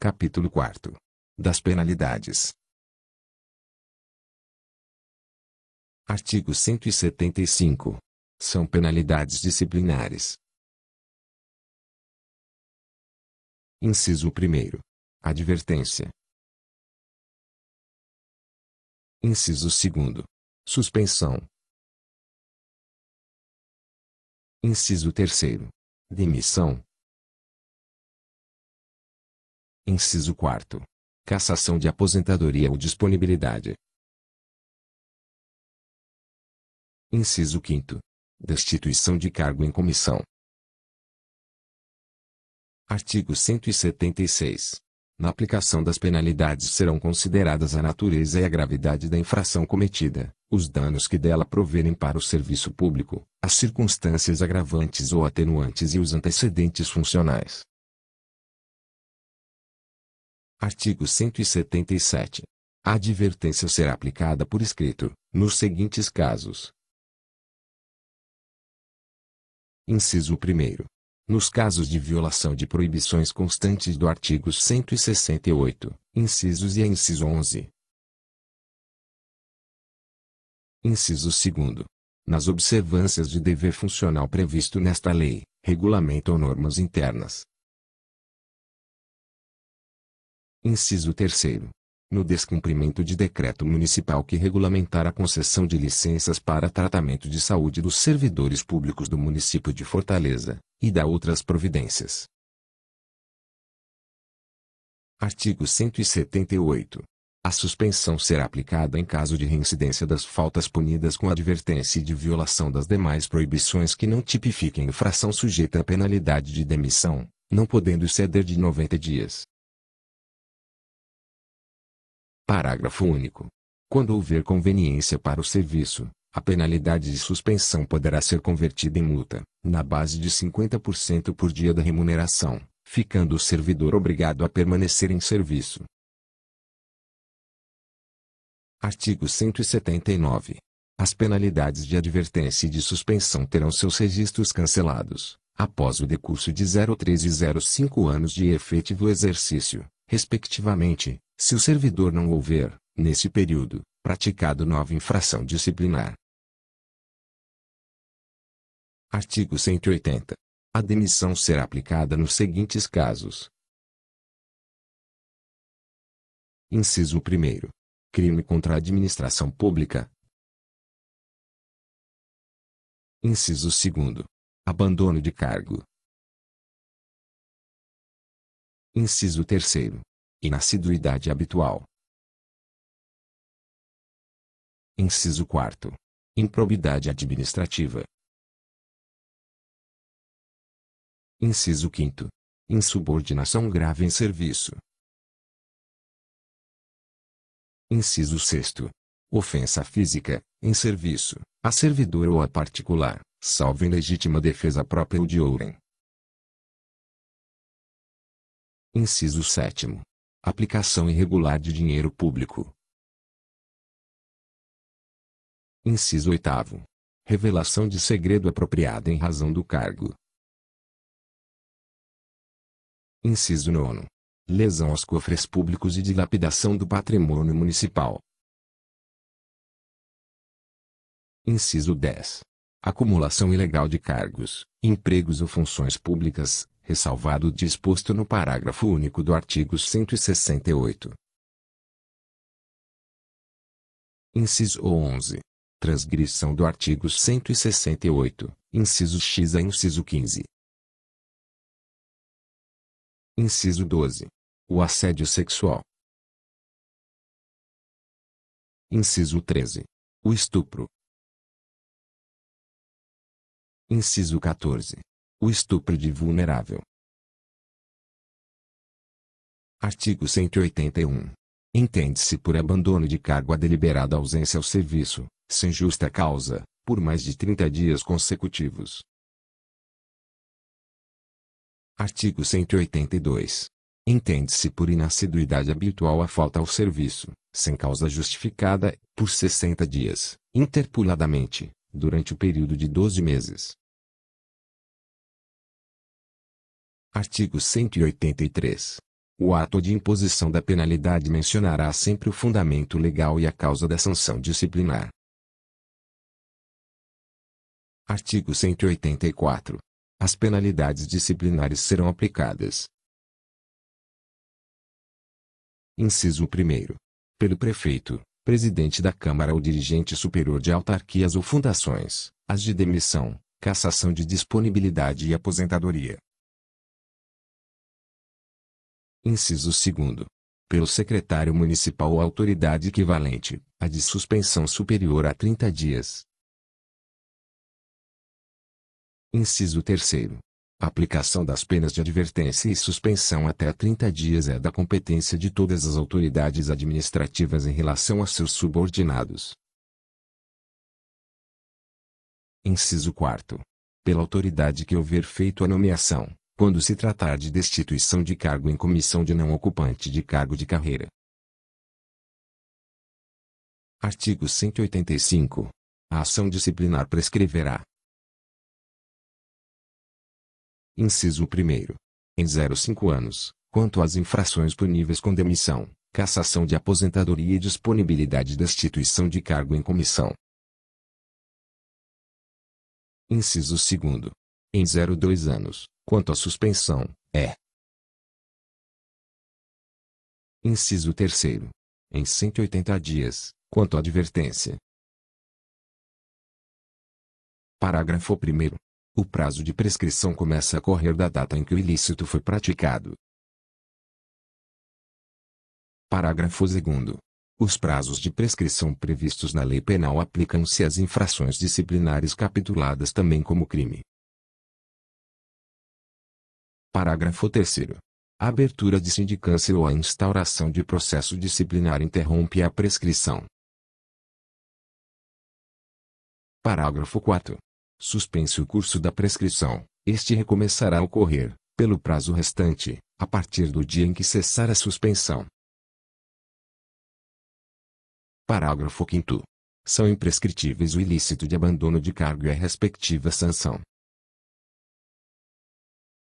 Capítulo 4 Das penalidades. Artigo 175. São penalidades disciplinares. Inciso 1. Advertência. Inciso 2. Suspensão. Inciso 3. Demissão. Inciso 4. Cassação de aposentadoria ou disponibilidade. Inciso 5. Destituição de cargo em comissão. Artigo 176. Na aplicação das penalidades serão consideradas a natureza e a gravidade da infração cometida, os danos que dela proverem para o serviço público, as circunstâncias agravantes ou atenuantes e os antecedentes funcionais. Artigo 177. A advertência será aplicada por escrito, nos seguintes casos. Inciso 1. Nos casos de violação de proibições constantes do artigo 168, incisos e a inciso 11. Inciso 2. Nas observâncias de dever funcional previsto nesta lei, regulamento ou normas internas, Inciso 3 no descumprimento de decreto municipal que regulamentar a concessão de licenças para tratamento de saúde dos servidores públicos do município de Fortaleza, e da outras providências. Artigo 178. A suspensão será aplicada em caso de reincidência das faltas punidas com advertência e de violação das demais proibições que não tipifiquem infração sujeita à penalidade de demissão, não podendo exceder de 90 dias, Parágrafo único. Quando houver conveniência para o serviço, a penalidade de suspensão poderá ser convertida em multa, na base de 50% por dia da remuneração, ficando o servidor obrigado a permanecer em serviço. Artigo 179. As penalidades de advertência e de suspensão terão seus registros cancelados, após o decurso de 0,3 e 0,5 anos de efetivo exercício, respectivamente, se o servidor não houver, nesse período, praticado nova infração disciplinar. Artigo 180. A demissão será aplicada nos seguintes casos. Inciso 1. Crime contra a administração pública. Inciso 2. Abandono de cargo. Inciso 3 e na assiduidade habitual. Inciso 4. Improbidade administrativa. Inciso 5. Insubordinação grave em serviço. Inciso 6. Ofensa física, em serviço, a servidor ou a particular, salvo em legítima defesa própria ou de ouro. Inciso 7. Aplicação irregular de dinheiro público. Inciso 8. Revelação de segredo apropriado em razão do cargo. Inciso 9. Lesão aos cofres públicos e dilapidação do patrimônio municipal. Inciso 10. Acumulação ilegal de cargos, empregos ou funções públicas, ressalvado o disposto no parágrafo único do artigo 168. Inciso 11. Transgressão do artigo 168, inciso X a inciso 15. Inciso 12. O assédio sexual. Inciso 13. O estupro. Inciso 14. O estupro de vulnerável. Artigo 181. Entende-se por abandono de cargo a deliberada ausência ao serviço, sem justa causa, por mais de 30 dias consecutivos. Artigo 182. Entende-se por inassiduidade habitual a falta ao serviço, sem causa justificada, por 60 dias, interpoladamente, durante o período de 12 meses. Artigo 183. O ato de imposição da penalidade mencionará sempre o fundamento legal e a causa da sanção disciplinar. Artigo 184. As penalidades disciplinares serão aplicadas. Inciso 1. Pelo prefeito, presidente da Câmara ou dirigente superior de autarquias ou fundações, as de demissão, cassação de disponibilidade e aposentadoria. Inciso 2. Pelo secretário municipal ou autoridade equivalente, a de suspensão superior a 30 dias. Inciso 3. A aplicação das penas de advertência e suspensão até 30 dias é da competência de todas as autoridades administrativas em relação a seus subordinados. Inciso 4. Pela autoridade que houver feito a nomeação, quando se tratar de destituição de cargo em comissão de não ocupante de cargo de carreira. Artigo 185. A ação disciplinar prescreverá. Inciso 1. Em 05 anos, quanto às infrações puníveis com demissão, cassação de aposentadoria e disponibilidade de destituição de cargo em comissão. Inciso 2. Em 02 anos, quanto à suspensão, é. Inciso 3. Em 180 dias, quanto à advertência. Parágrafo 1. O prazo de prescrição começa a correr da data em que o ilícito foi praticado. Parágrafo 2. Os prazos de prescrição previstos na lei penal aplicam-se às infrações disciplinares capituladas também como crime, Parágrafo 3 A abertura de sindicância ou a instauração de processo disciplinar interrompe a prescrição. Parágrafo 4 Suspense o curso da prescrição, este recomeçará a ocorrer, pelo prazo restante, a partir do dia em que cessar a suspensão. Parágrafo 5 São imprescritíveis o ilícito de abandono de cargo e a respectiva sanção.